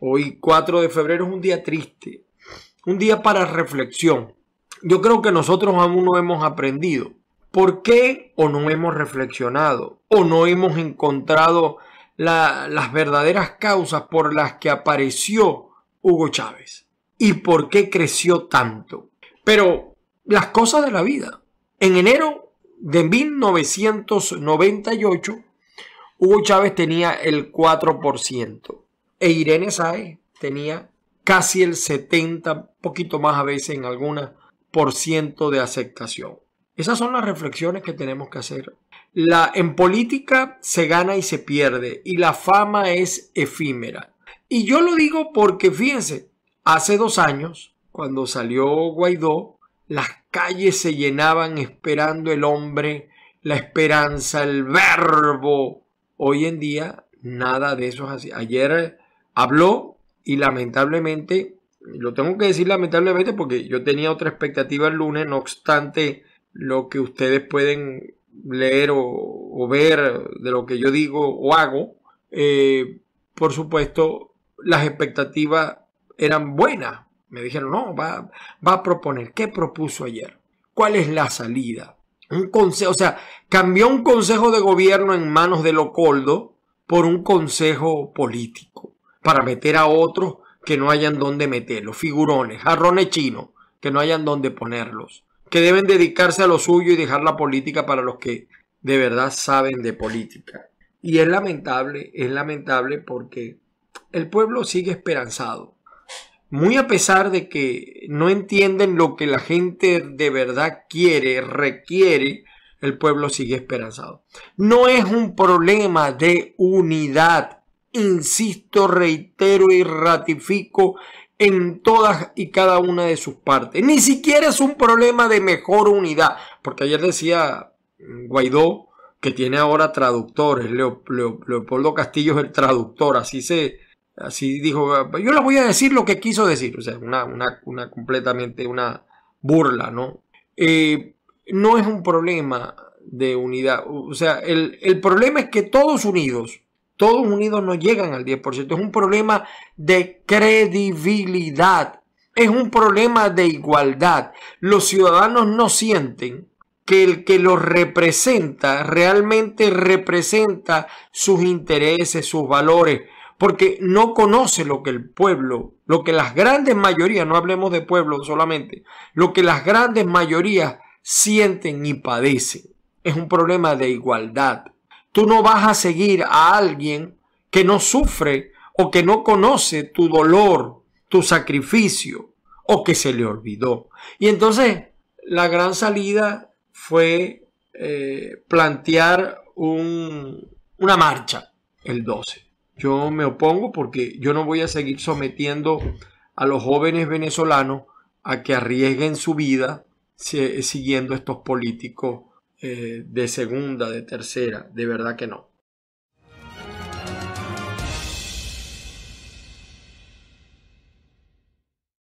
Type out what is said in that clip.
Hoy 4 de febrero es un día triste, un día para reflexión. Yo creo que nosotros aún no hemos aprendido. ¿Por qué o no hemos reflexionado o no hemos encontrado las verdaderas causas por las que apareció Hugo Chávez? ¿Y por qué creció tanto? Pero las cosas de la vida. En enero de 1998, Hugo Chávez tenía el 4%. E Irene Sáez tenía casi el 70, poquito más a veces en alguna, por ciento de aceptación. Esas son las reflexiones que tenemos que hacer. La, en política se gana y se pierde y la fama es efímera. Y yo lo digo porque, fíjense, hace dos años, cuando salió Guaidó, las calles se llenaban esperando el hombre, la esperanza, el verbo. Hoy en día, nada de eso es así. Ayer habló y lamentablemente, lo tengo que decir lamentablemente porque yo tenía otra expectativa el lunes, no obstante lo que ustedes pueden leer o, ver de lo que yo digo o hago, eh, por supuesto las expectativas eran buenas. Me dijeron, no, va, va a proponer. ¿Qué propuso ayer? ¿Cuál es la salida? Un o sea, cambió un consejo de gobierno en manos de Locoldo por un consejo político para meter a otros que no hayan dónde meterlos, figurones, jarrones chinos, que no hayan dónde ponerlos, que deben dedicarse a lo suyo y dejar la política para los que de verdad saben de política. Y es lamentable, es lamentable porque el pueblo sigue esperanzado. Muy a pesar de que no entienden lo que la gente de verdad quiere, requiere, el pueblo sigue esperanzado. No es un problema de unidad, insisto, reitero y ratifico en todas y cada una de sus partes. Ni siquiera es un problema de mejor unidad, porque ayer decía mm, Guaidó que tiene ahora traductores, Leopoldo Castillo es el traductor, así se, así dijo, yo le voy a decir lo que quiso decir, o sea, una, completamente una burla, ¿no? Eh, no es un problema de unidad, o sea, el, el problema es que todos unidos, todos unidos no llegan al 10%. Es un problema de credibilidad, es un problema de igualdad. Los ciudadanos no sienten que el que los representa realmente representa sus intereses, sus valores, porque no conoce lo que el pueblo, lo que las grandes mayorías, no hablemos de pueblo solamente, lo que las grandes mayorías sienten y padecen. Es un problema de igualdad. Tú no vas a seguir a alguien que no sufre o que no conoce tu dolor, tu sacrificio o que se le olvidó. Y entonces la gran salida fue eh, plantear una marcha el 12. Yo me opongo porque yo no voy a seguir sometiendo a los jóvenes venezolanos a que arriesguen su vida siguiendo estos políticos eh, de segunda, de tercera, de verdad que no.